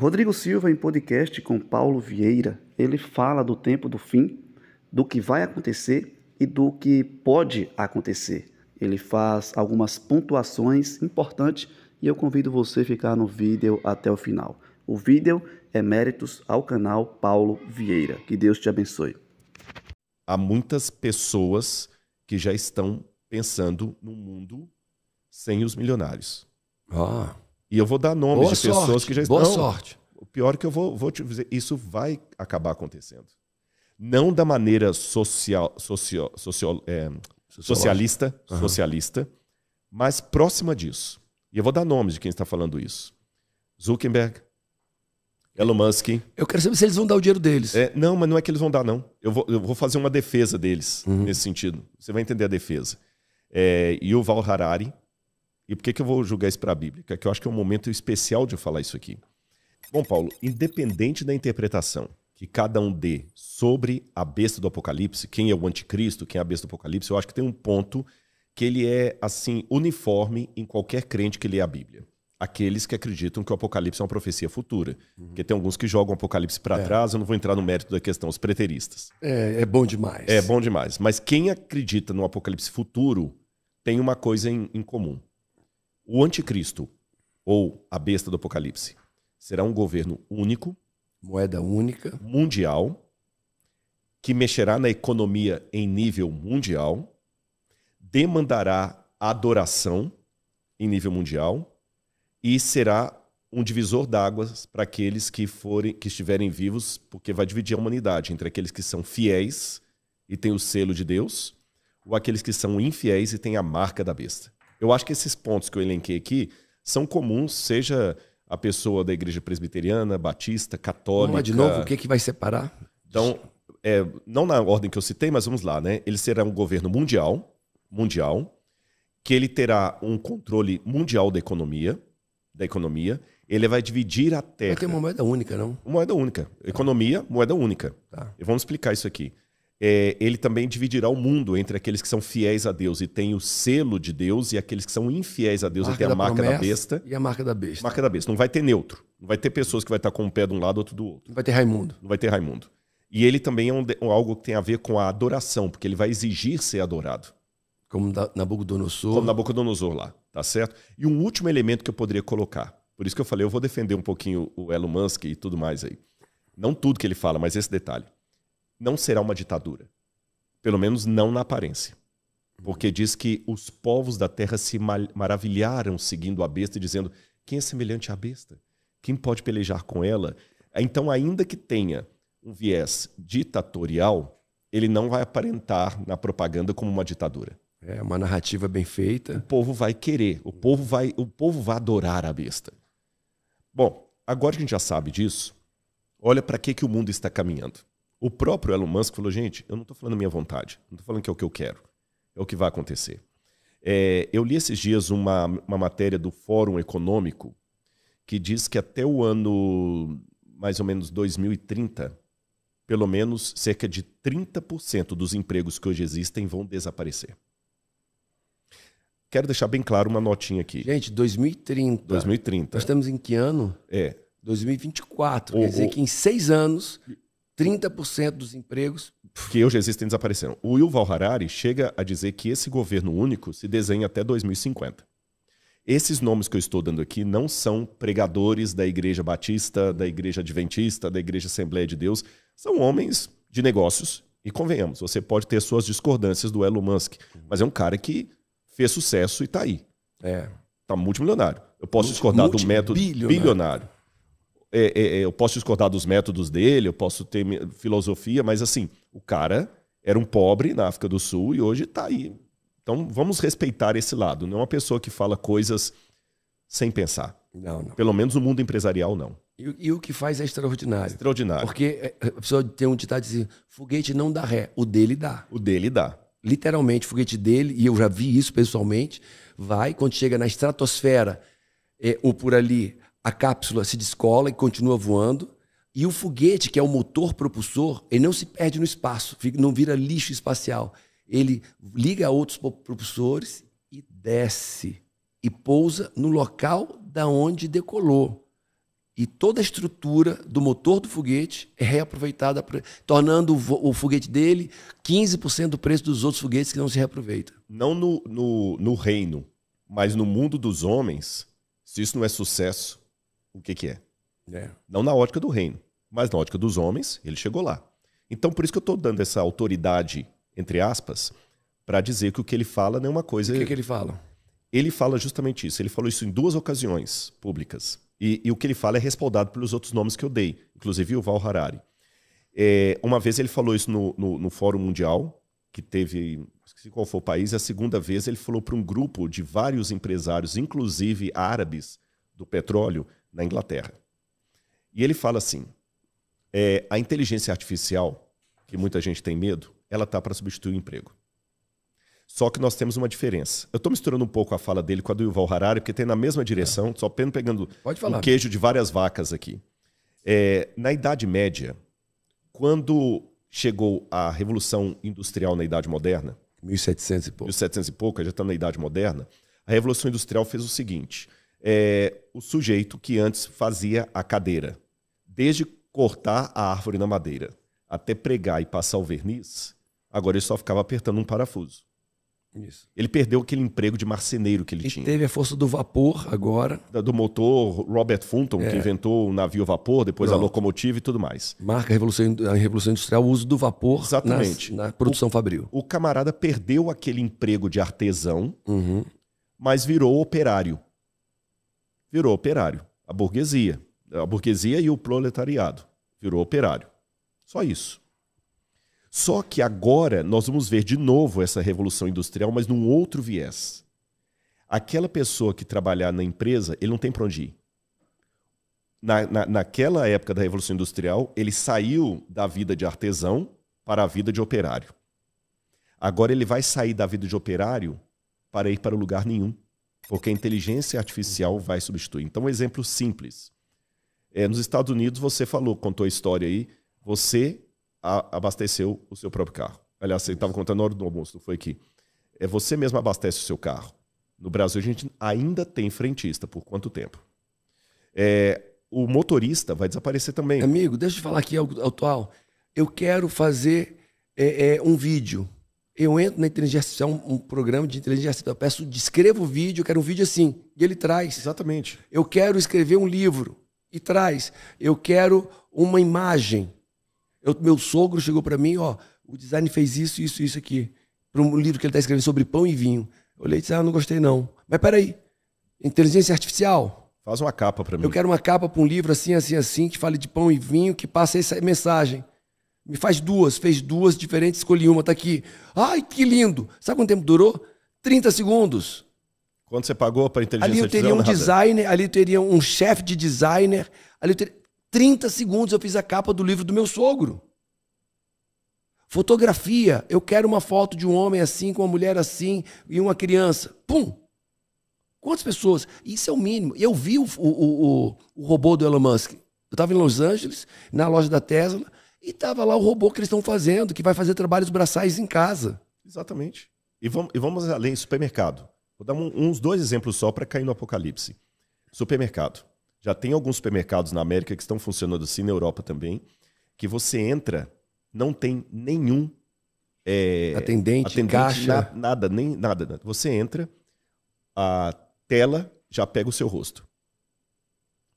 Rodrigo Silva, em podcast com Paulo Vieira, ele fala do tempo do fim, do que vai acontecer e do que pode acontecer. Ele faz algumas pontuações importantes e eu convido você a ficar no vídeo até o final. O vídeo é méritos ao canal Paulo Vieira. Que Deus te abençoe. Há muitas pessoas que já estão pensando no mundo sem os milionários. Ah. E eu vou dar nomes boa de sorte, pessoas que já estão. Boa não, sorte. O pior é que eu vou, vou te dizer, isso vai acabar acontecendo. Não da maneira social, social social é, socialista, uhum. socialista, mas próxima disso. E eu vou dar nomes de quem está falando isso. Zuckerberg, Elon Musk. Eu quero saber se eles vão dar o dinheiro deles. É, não, mas não é que eles vão dar, não. Eu vou, eu vou fazer uma defesa deles uhum. nesse sentido. Você vai entender a defesa. É, e o Val Harari, e por que, que eu vou julgar isso para a Bíblia? Que eu acho que é um momento especial de eu falar isso aqui. Bom, Paulo, independente da interpretação que cada um dê sobre a besta do Apocalipse, quem é o anticristo, quem é a besta do Apocalipse, eu acho que tem um ponto que ele é assim uniforme em qualquer crente que lê a Bíblia. Aqueles que acreditam que o Apocalipse é uma profecia futura. Uhum. Porque tem alguns que jogam o Apocalipse para é. trás, eu não vou entrar no mérito da questão, os preteristas. É, é bom demais. É bom demais. Mas quem acredita no Apocalipse futuro tem uma coisa em, em comum. O anticristo, ou a besta do apocalipse, será um governo único, moeda única, mundial, que mexerá na economia em nível mundial, demandará adoração em nível mundial e será um divisor d'águas para aqueles que forem que estiverem vivos, porque vai dividir a humanidade entre aqueles que são fiéis e têm o selo de Deus, ou aqueles que são infiéis e têm a marca da besta. Eu acho que esses pontos que eu elenquei aqui são comuns, seja a pessoa da igreja presbiteriana, batista, católica. Mas de novo, o que, é que vai separar? Então, é, não na ordem que eu citei, mas vamos lá, né? Ele será um governo mundial, mundial, que ele terá um controle mundial da economia, da economia. Ele vai dividir a terra. Vai ter uma moeda única, não? Uma moeda única. Economia, moeda única. Tá. E vamos explicar isso aqui é, ele também dividirá o mundo entre aqueles que são fiéis a Deus e têm o selo de Deus e aqueles que são infiéis a Deus marca e têm a marca da besta. E a marca da besta. Marca da besta. Não vai ter neutro. Não vai ter pessoas que vai estar com um pé de um lado, outro do outro. Não vai ter Raimundo. Não vai ter Raimundo. E ele também é um, algo que tem a ver com a adoração, porque ele vai exigir ser adorado. Como Nabucodonosor. Como Nabucodonosor lá, tá certo? E um último elemento que eu poderia colocar. Por isso que eu falei, eu vou defender um pouquinho o Elon Musk e tudo mais aí. Não tudo que ele fala, mas esse detalhe não será uma ditadura. Pelo menos não na aparência. Porque uhum. diz que os povos da terra se maravilharam seguindo a besta, dizendo: quem é semelhante à besta? Quem pode pelejar com ela? Então, ainda que tenha um viés ditatorial, ele não vai aparentar na propaganda como uma ditadura. É uma narrativa bem feita. O povo vai querer, o povo vai, o povo vai adorar a besta. Bom, agora que a gente já sabe disso, olha para que, que o mundo está caminhando. O próprio Elon Musk falou: gente, eu não estou falando minha vontade, não estou falando que é o que eu quero, é o que vai acontecer. É, eu li esses dias uma, uma matéria do Fórum Econômico que diz que até o ano mais ou menos 2030, pelo menos cerca de 30% dos empregos que hoje existem vão desaparecer. Quero deixar bem claro uma notinha aqui. Gente, 2030. 2030. Nós estamos em que ano? É. 2024. O, quer dizer o... que em seis anos 30% dos empregos que hoje existem desapareceram. O Yuval Harari chega a dizer que esse governo único se desenha até 2050. Esses nomes que eu estou dando aqui não são pregadores da Igreja Batista, da Igreja Adventista, da Igreja Assembleia de Deus. São homens de negócios. E convenhamos, você pode ter suas discordâncias do Elon Musk, mas é um cara que fez sucesso e está aí. É. Tá multimilionário. Eu posso discordar do método bilionário. É, é, é, eu posso discordar dos métodos dele, eu posso ter filosofia, mas assim, o cara era um pobre na África do Sul e hoje está aí. Então vamos respeitar esse lado. Não é uma pessoa que fala coisas sem pensar. Não, não. Pelo menos no mundo empresarial, não. E, e, o que faz é extraordinário. Extraordinário. Porque é, é, a pessoa tem um ditado assim: foguete não dá ré, o dele dá. O dele dá. Literalmente, o foguete dele, e eu já vi isso pessoalmente, vai, quando chega na estratosfera, é, ou por ali, a cápsula se descola e continua voando. E o foguete, que é o motor propulsor, ele não se perde no espaço, não vira lixo espacial. Ele liga a outros propulsores e desce e pousa no local da onde decolou. E toda a estrutura do motor do foguete é reaproveitada, tornando o, o foguete dele 15% do preço dos outros foguetes que não se reaproveita. Não no, no, no reino, mas no mundo dos homens, se isso não é sucesso, o que, que é. é. Não na ótica do reino, mas na ótica dos homens, ele chegou lá. Então, por isso que eu estou dando essa autoridade, entre aspas, para dizer que o que ele fala não é uma coisa. O que, que ele fala? Ele fala justamente isso. Ele falou isso em duas ocasiões públicas. E, e o que ele fala é respaldado pelos outros nomes que eu dei, inclusive o Val Harari. É, uma vez ele falou isso no, no, no Fórum Mundial, que teve, esqueci qual foi o país, a segunda vez ele falou para um grupo de vários empresários, inclusive árabes do petróleo, na Inglaterra. E ele fala assim: é, a inteligência artificial, que muita gente tem medo, ela está para substituir o emprego. Só que nós temos uma diferença. Eu estou misturando um pouco a fala dele com a do Yuval Harari, porque tem na mesma direção, é. só pegando o um queijo de várias vacas aqui. É, na Idade Média, quando chegou a Revolução Industrial na Idade Moderna, 1700 e pouco, 1700 e pouco já está na Idade Moderna, a Revolução Industrial fez o seguinte: é, o sujeito que antes fazia a cadeira. Desde cortar a árvore na madeira até pregar e passar o verniz, agora ele só ficava apertando um parafuso. Isso. Ele perdeu aquele emprego de marceneiro que ele e tinha. Teve a força do vapor agora. do motor Robert Fulton, é. que inventou o navio vapor, depois a locomotiva e tudo mais. Marca a Revolução, a Revolução Industrial, o uso do vapor Exatamente. Nas, na produção o, fabril. O camarada perdeu aquele emprego de artesão, uhum. mas virou operário virou operário. A burguesia. A burguesia e o proletariado virou operário. Só isso. Só que agora nós vamos ver de novo essa revolução industrial, mas num outro viés. Aquela pessoa que trabalhar na empresa, ele não tem para onde ir. Na, na, naquela época da Revolução Industrial, ele saiu da vida de artesão para a vida de operário. Agora ele vai sair da vida de operário para ir para lugar nenhum porque a inteligência artificial vai substituir. Então, um exemplo simples. É, nos Estados Unidos, você falou, contou a história aí, você abasteceu o seu próprio carro. Aliás, você estava contando na hora do almoço, não foi aqui. É, você mesmo abastece o seu carro. No Brasil, a gente ainda tem frentista. Por quanto tempo? É, o motorista vai desaparecer também. Amigo, deixa eu falar aqui algo atual. Eu quero fazer é, é um vídeo eu entro na inteligência artificial, um, programa de inteligência artificial, eu peço, descreva o vídeo, eu quero um vídeo assim. E ele traz. Exatamente. Eu quero escrever um livro. E traz. Eu quero uma imagem. Eu, meu sogro chegou para mim, ó, o design fez isso, isso, isso aqui. Para um livro que ele está escrevendo sobre pão e vinho. Eu olhei e disse, ah, não gostei não. Mas peraí, inteligência artificial. Faz uma capa para mim. Eu quero uma capa para um livro assim, assim, assim, que fale de pão e vinho, que passe essa mensagem. Me faz duas, fez duas diferentes, escolhi uma, tá aqui. Ai, que lindo! Sabe quanto tempo durou? 30 segundos. Quanto você pagou para inteligência Ali eu teria um designer, ali eu teria um chefe de designer, ali eu teria... 30 segundos eu fiz a capa do livro do meu sogro. Fotografia, eu quero uma foto de um homem assim, com uma mulher assim e uma criança. Pum! Quantas pessoas? Isso é o mínimo. Eu vi o, o, o, o robô do Elon Musk. Eu estava em Los Angeles, na loja da Tesla, e tava lá o robô que eles estão fazendo, que vai fazer trabalhos braçais em casa. Exatamente. E vamos, e vamos além, supermercado. Vou dar um, uns dois exemplos só para cair no apocalipse. Supermercado. Já tem alguns supermercados na América que estão funcionando assim, na Europa também, que você entra, não tem nenhum é, atendente, atendente caixa. Na, nada, nem nada. Você entra, a tela já pega o seu rosto.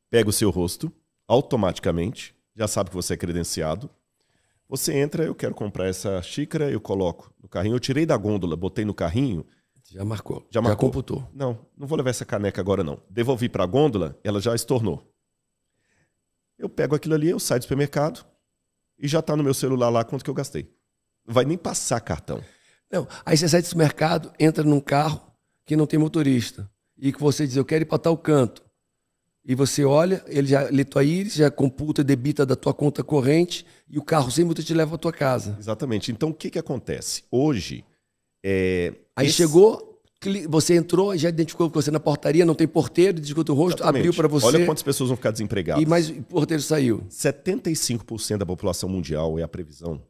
Pega o seu rosto automaticamente já sabe que você é credenciado. Você entra, eu quero comprar essa xícara, eu coloco no carrinho. Eu tirei da gôndola, botei no carrinho. Já marcou. Já, marcou. já computou. Não, não vou levar essa caneca agora, não. Devolvi para a gôndola, ela já estornou. Eu pego aquilo ali, eu saio do supermercado e já está no meu celular lá quanto que eu gastei. Não vai nem passar cartão. Não, aí você sai do supermercado, entra num carro que não tem motorista e que você diz, eu quero ir para tal canto e você olha, ele já lê tá aí, já computa, debita da tua conta corrente e o carro sem multa te leva à tua casa. Exatamente. Então o que, que acontece? Hoje. É... Aí Esse... chegou, você entrou, já identificou que você na portaria, não tem porteiro, identificou teu rosto, Exatamente. abriu para você. Olha quantas pessoas vão ficar desempregadas. E mais o porteiro saiu. 75% da população mundial, é a previsão,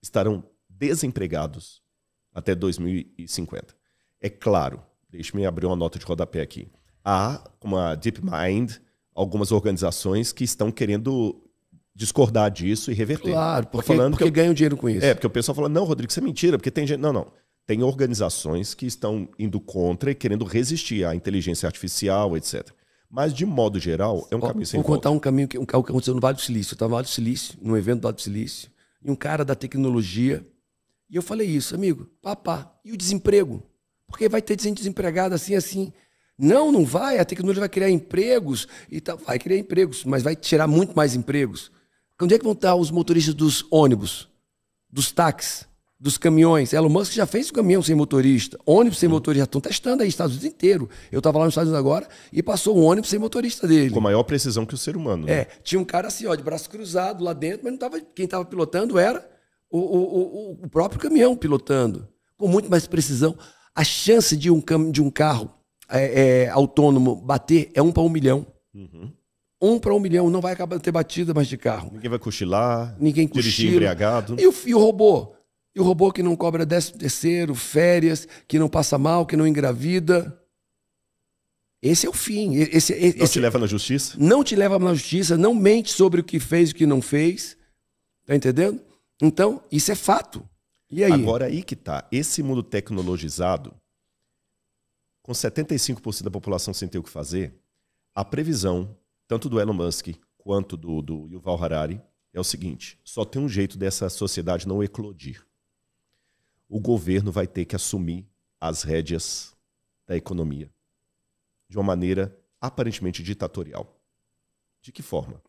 estarão desempregados até 2050. É claro, deixe-me abrir uma nota de rodapé aqui há, como a DeepMind, algumas organizações que estão querendo discordar disso e reverter. Claro, porque, falando porque eu... ganham dinheiro com isso. É, porque o pessoal fala, não, Rodrigo, isso é mentira, porque tem gente... Não, não. Tem organizações que estão indo contra e querendo resistir à inteligência artificial, etc. Mas, de modo geral, é um Ó, caminho sem Vou volta. contar um caminho que, um, que aconteceu no Vale do Silício. Eu estava no Vale do Silício, num evento do Vale do Silício, e um cara da tecnologia. E eu falei isso, amigo, papá, e o desemprego? Porque vai ter gente desempregada assim, assim. Não, não vai. A tecnologia vai criar empregos e tal. Vai criar empregos, mas vai tirar muito mais empregos. Onde é que vão estar os motoristas dos ônibus, dos táxis, dos caminhões? Elon Musk já fez o caminhão sem motorista, ônibus sem hum. motorista. Estão testando aí nos Estados Unidos inteiro. Eu estava lá nos Estados Unidos agora e passou um ônibus sem motorista dele. Com maior precisão que o ser humano. Né? É, tinha um cara assim, ó, de braço cruzado lá dentro, mas não tava, quem estava pilotando era o, o, o, o próprio caminhão pilotando. Com muito mais precisão. A chance de um, de um carro é, é, autônomo bater é um para um milhão. Uhum. Um para um milhão, não vai acabar de ter batida mais de carro. Ninguém vai cochilar. Ninguém cochila. embriagado. E o, e o robô? E o robô que não cobra décimo terceiro, férias, que não passa mal, que não engravida. Esse é o fim. Esse, esse, não te leva na justiça? Não te leva na justiça, não mente sobre o que fez e o que não fez. Tá entendendo? Então, isso é fato. E aí? Agora aí que tá. Esse mundo tecnologizado, com 75% da população sem ter o que fazer, a previsão, tanto do Elon Musk quanto do, do Yuval Harari, é o seguinte: só tem um jeito dessa sociedade não eclodir. O governo vai ter que assumir as rédeas da economia de uma maneira aparentemente ditatorial. De que forma?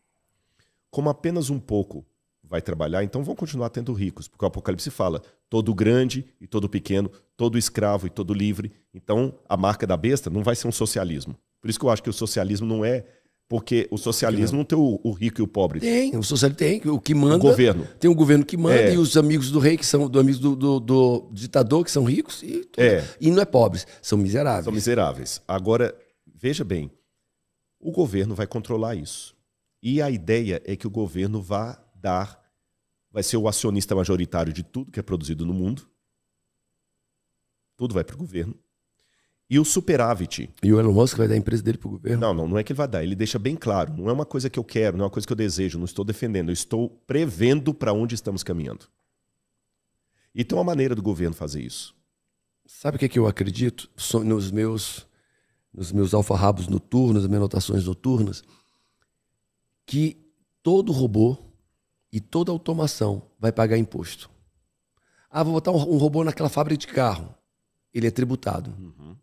Como apenas um pouco vai trabalhar, então vão continuar tendo ricos, porque o Apocalipse fala: todo grande e todo pequeno, todo escravo e todo livre. Então, a marca da besta não vai ser um socialismo. Por isso que eu acho que o socialismo não é. Porque o socialismo não tem o, o rico e o pobre. Tem, o socialismo tem, o que manda. O governo. Tem um governo que manda é. e os amigos do rei, que são do amigos do, do, do ditador, que são ricos e, é. e não é pobres, são miseráveis. São miseráveis. Agora, veja bem, o governo vai controlar isso. E a ideia é que o governo vá dar vai ser o acionista majoritário de tudo que é produzido no mundo. Tudo vai para o governo. E o superávit. E o Elon Musk vai dar a empresa dele para o governo? Não, não, não é que ele vai dar. Ele deixa bem claro. Não é uma coisa que eu quero, não é uma coisa que eu desejo, não estou defendendo. Eu estou prevendo para onde estamos caminhando. E tem uma maneira do governo fazer isso. Sabe o que, é que eu acredito? Nos meus, nos meus alfarrabos noturnos, nas minhas anotações noturnas, que todo robô e toda automação vai pagar imposto. Ah, vou botar um, robô naquela fábrica de carro. Ele é tributado. Uhum.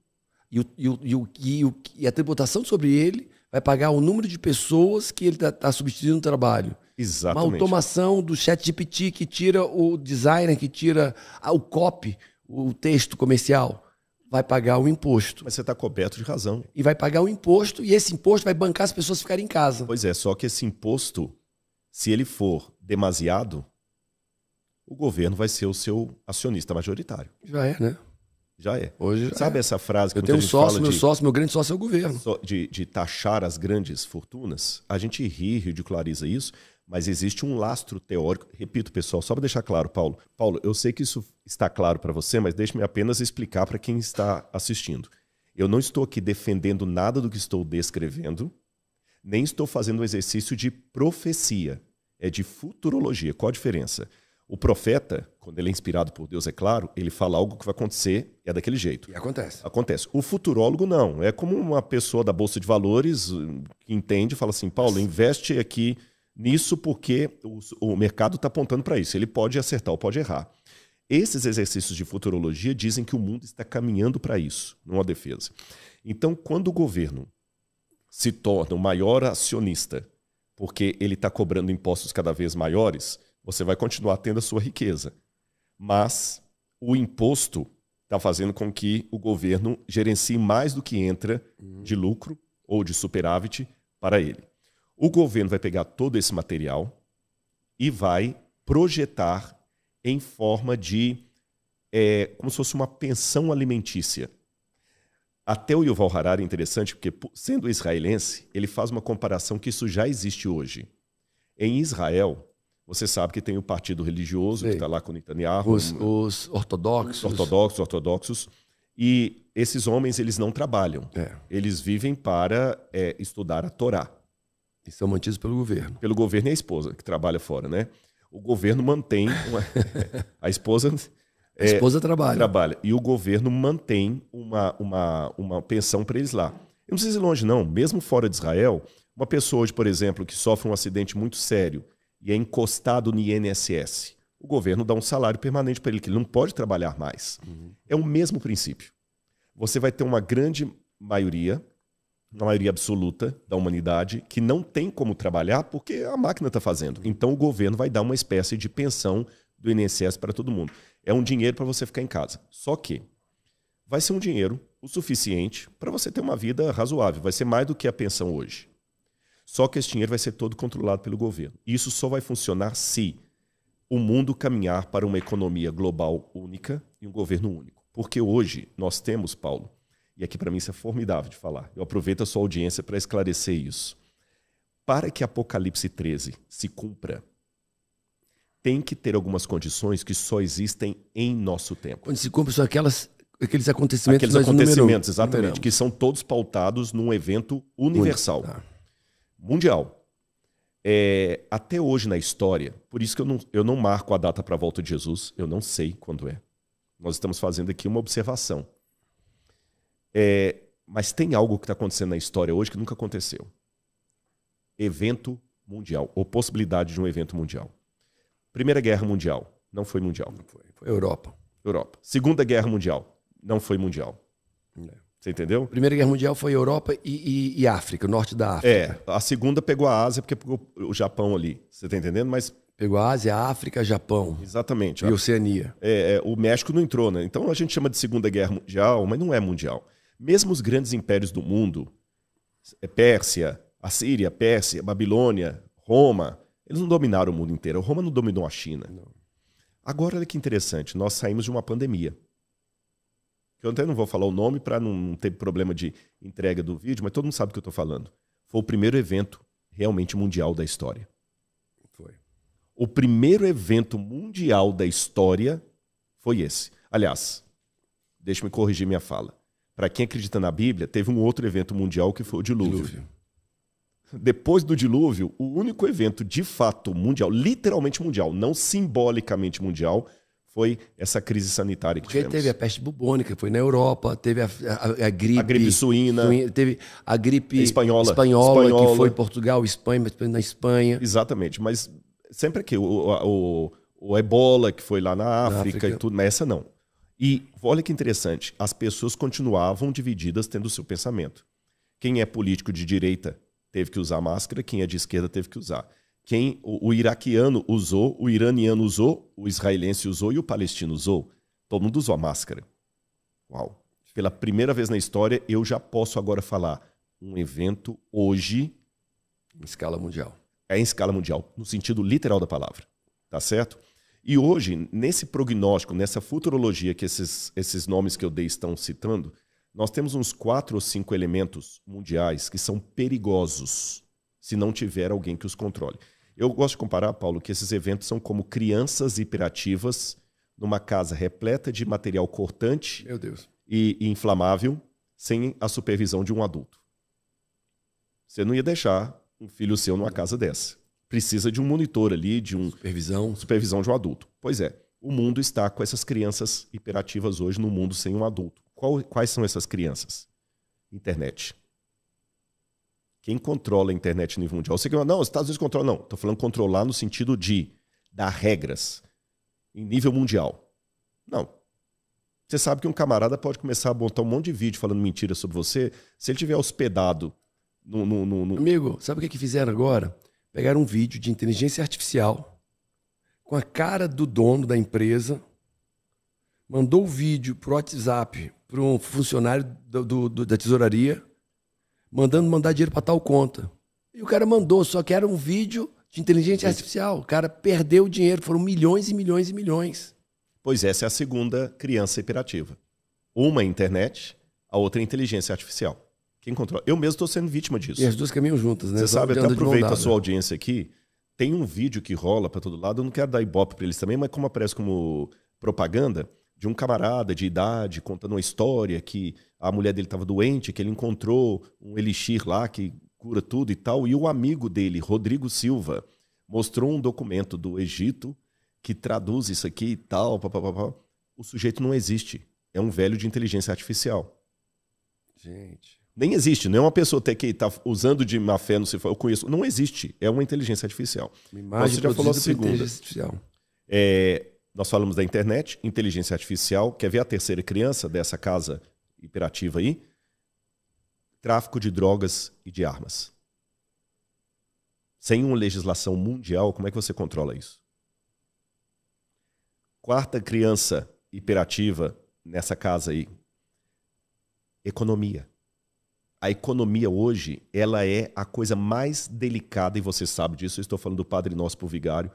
E, o, e, o, e, o, e, a tributação sobre ele vai pagar o número de pessoas que ele está tá substituindo no trabalho. Exatamente. Uma automação do chat GPT que tira o designer, que tira ah, o copy, o texto comercial, vai pagar o imposto. Mas você está coberto de razão. E vai pagar o imposto, e esse imposto vai bancar as pessoas ficarem em casa. Pois é, só que esse imposto se ele for demasiado, o governo vai ser o seu acionista majoritário. Já é, né? Já é. Hoje já Sabe é. essa frase que eu tenho um sócio, meu de, sócio, meu grande sócio é o governo. De, de taxar as grandes fortunas? A gente ri, ridiculariza isso, mas existe um lastro teórico. Repito, pessoal, só para deixar claro, Paulo. Paulo, eu sei que isso está claro para você, mas deixe-me apenas explicar para quem está assistindo. Eu não estou aqui defendendo nada do que estou descrevendo nem estou fazendo um exercício de profecia, é de futurologia. Qual a diferença? O profeta, quando ele é inspirado por Deus, é claro, ele fala algo que vai acontecer, é daquele jeito. E acontece. Acontece. O futurólogo não. É como uma pessoa da Bolsa de Valores hum, que entende fala assim: Paulo, investe aqui nisso porque o, o mercado está apontando para isso. Ele pode acertar ou pode errar. Esses exercícios de futurologia dizem que o mundo está caminhando para isso, não há defesa. Então, quando o governo se torna o maior acionista, porque ele está cobrando impostos cada vez maiores, você vai continuar tendo a sua riqueza. Mas o imposto está fazendo com que o governo gerencie mais do que entra uhum. de lucro ou de superávit para ele. O governo vai pegar todo esse material e vai projetar em forma de. É, como se fosse uma pensão alimentícia. Até o Yuval Harari é interessante porque, sendo israelense, ele faz uma comparação que isso já existe hoje. Em Israel, você sabe que tem o partido religioso que está lá com Netanyahu. Os, os ortodoxos. Ortodoxos, ortodoxos. E esses homens, eles não trabalham. É. Eles vivem para é, estudar a Torá. E são mantidos pelo governo. Pelo governo e a esposa, que trabalha fora, né? O governo mantém... Uma... a esposa a é, esposa é, trabalha. Trabalha. E o governo mantém uma, uma, uma pensão para eles lá. Eu não precisa ir longe, não. Mesmo fora de Israel, uma pessoa hoje, por exemplo, que sofre um acidente muito sério e é encostado no INSS, o governo dá um salário permanente para ele, que ele não pode trabalhar mais. Uhum. É o mesmo princípio. Você vai ter uma grande maioria, uma maioria absoluta da humanidade, que não tem como trabalhar porque a máquina está fazendo. Então o governo vai dar uma espécie de pensão do INSS para todo mundo. É um dinheiro para você ficar em casa. Só que vai ser um dinheiro o suficiente para você ter uma vida razoável. Vai ser mais do que a pensão hoje. Só que esse dinheiro vai ser todo controlado pelo governo. E isso só vai funcionar se o mundo caminhar para uma economia global única e um governo único. Porque hoje nós temos, Paulo, e aqui para mim isso é formidável de falar, eu aproveito a sua audiência para esclarecer isso. Para que Apocalipse 13 se cumpra, tem que ter algumas condições que só existem em nosso tempo. Quando se cumpre são aquelas, aqueles acontecimentos. Aqueles acontecimentos, exatamente, numeramos. que são todos pautados num evento universal, tá. mundial. É, até hoje na história, por isso que eu não, eu não marco a data para a volta de Jesus, eu não sei quando é. Nós estamos fazendo aqui uma observação. É, mas tem algo que está acontecendo na história hoje que nunca aconteceu: evento mundial, ou possibilidade de um evento mundial. Primeira Guerra Mundial. Não foi mundial. Não foi, foi Europa. Europa. Segunda Guerra Mundial. Não foi mundial. É. Você entendeu? Primeira Guerra Mundial foi Europa e, e, e, África, o norte da África. É, a segunda pegou a Ásia porque pegou o Japão ali. Você está entendendo? Mas. Pegou a Ásia, África, Japão. Exatamente. E a... Oceania. É, é, o México não entrou, né? Então a gente chama de Segunda Guerra Mundial, mas não é mundial. Mesmo os grandes impérios do mundo, é Pérsia, Assíria, Pérsia, Babilônia, Roma, eles não dominaram o mundo inteiro. A Roma não dominou a China. Não. Agora, olha que interessante, nós saímos de uma pandemia. Eu até não vou falar o nome para não ter problema de entrega do vídeo, mas todo mundo sabe o que eu estou falando. Foi o primeiro evento realmente mundial da história. Foi. O primeiro evento mundial da história foi esse. Aliás, deixa-me corrigir minha fala. Para quem acredita na Bíblia, teve um outro evento mundial que foi o dilúvio. dilúvio depois do dilúvio, o único evento de fato mundial, literalmente mundial, não simbolicamente mundial, foi essa crise sanitária que Porque tivemos. teve a peste bubônica, foi na Europa, teve a, a, a gripe... A gripe suína. suína. Teve a gripe espanhola, espanhola, espanhola. que foi em Portugal, Espanha, na Espanha. Exatamente, mas sempre que o, o, o, ebola que foi lá na África, na África e tudo, mas essa não. E olha que interessante, as pessoas continuavam divididas tendo o seu pensamento. Quem é político de direita teve que usar máscara, quem é de esquerda teve que usar. Quem o, o iraquiano usou, o iraniano usou, o israelense usou e o palestino usou. Todo mundo usou a máscara. Uau. Pela primeira vez na história, eu já posso agora falar um evento hoje em escala mundial. É em escala mundial, no sentido literal da palavra, tá certo? E hoje, nesse prognóstico, nessa futurologia que esses, esses nomes que eu dei estão citando, nós temos uns quatro ou cinco elementos mundiais que são perigosos se não tiver alguém que os controle. Eu gosto de comparar, Paulo, que esses eventos são como crianças hiperativas numa casa repleta de material cortante e inflamável, sem a supervisão de um adulto. Você não ia deixar um filho seu numa casa dessa. Precisa de um monitor ali, de um supervisão, supervisão de um adulto. Pois é, o mundo está com essas crianças hiperativas hoje no mundo sem um adulto. Qual, quais são essas crianças? Internet. Quem controla a internet no nível mundial? Você que não, os Estados Unidos controlam. Não, estou falando controlar no sentido de dar regras em nível mundial. Não. Você sabe que um camarada pode começar a botar um monte de vídeo falando mentira sobre você se ele tiver hospedado no. no, no, no... Amigo, sabe o que, que fizeram agora? Pegaram um vídeo de inteligência artificial com a cara do dono da empresa mandou o vídeo pro WhatsApp para um funcionário do, do, do, da tesouraria, mandando mandar dinheiro para tal conta. E o cara mandou, só que era um vídeo de inteligência é. artificial. O cara perdeu o dinheiro, foram milhões e milhões e milhões. Pois essa é a segunda criança hiperativa. Uma é internet, a outra é inteligência artificial. Quem controla? Eu mesmo estou sendo vítima disso. E as duas caminham juntas, né? Você sabe, até aproveito a sua audiência aqui. Tem um vídeo que rola para todo lado, eu não quero dar ibope para eles também, mas como aparece como propaganda, de um camarada de idade contando uma história que a mulher dele estava doente, que ele encontrou um elixir lá que cura tudo e tal, e o amigo dele, Rodrigo Silva, mostrou um documento do Egito que traduz isso aqui e tal, papapá. O sujeito não existe. É um velho de inteligência artificial. Gente. Nem existe, não é uma pessoa até que está usando de má fé, não sei, eu conheço. Não existe, é uma inteligência artificial. Uma imagem então, você já falou a segunda. É, nós falamos da internet, inteligência artificial. Quer ver a terceira criança dessa casa hiperativa aí? Tráfico de drogas e de armas. Sem uma legislação mundial, como é que você controla isso? Quarta criança hiperativa nessa casa aí. Economia. A economia hoje, ela é a coisa mais delicada, e você sabe disso, eu estou falando do Padre Nosso por Vigário,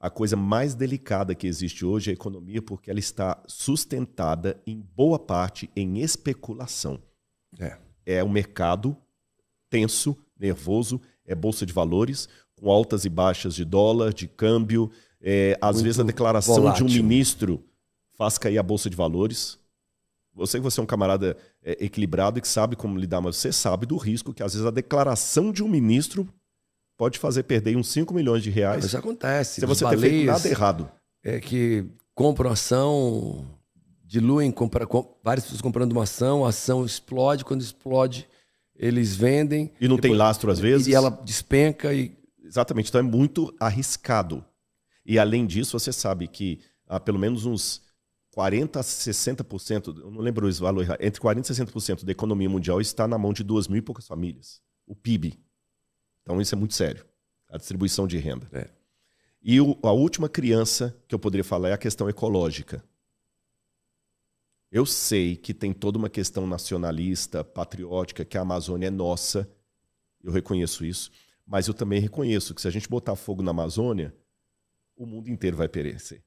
a coisa mais delicada que existe hoje é a economia, porque ela está sustentada em boa parte em especulação. É, é um mercado tenso, nervoso, é bolsa de valores, com altas e baixas de dólar, de câmbio. É, às Muito vezes a declaração volátil. de um ministro faz cair a bolsa de valores. Você que você é um camarada é, equilibrado e que sabe como lidar, mas você sabe do risco que às vezes a declaração de um ministro pode fazer perder uns 5 milhões de reais. isso ah, acontece. Se você baleias, ter feito nada errado. É que compram ação, diluem, compra, com, várias pessoas comprando uma ação, a ação explode, quando explode, eles vendem. E não depois, tem lastro às vezes? E ela despenca e. Exatamente, então é muito arriscado. E além disso, você sabe que há pelo menos uns 40 a 60%, eu não lembro o valor, entre 40 e 60% da economia mundial está na mão de duas mil e poucas famílias. O PIB então isso é muito sério. A distribuição de renda. É. E o, a última criança que eu poderia falar é a questão ecológica. Eu sei que tem toda uma questão nacionalista, patriótica, que a Amazônia é nossa. Eu reconheço isso. Mas eu também reconheço que se a gente botar fogo na Amazônia, o mundo inteiro vai perecer.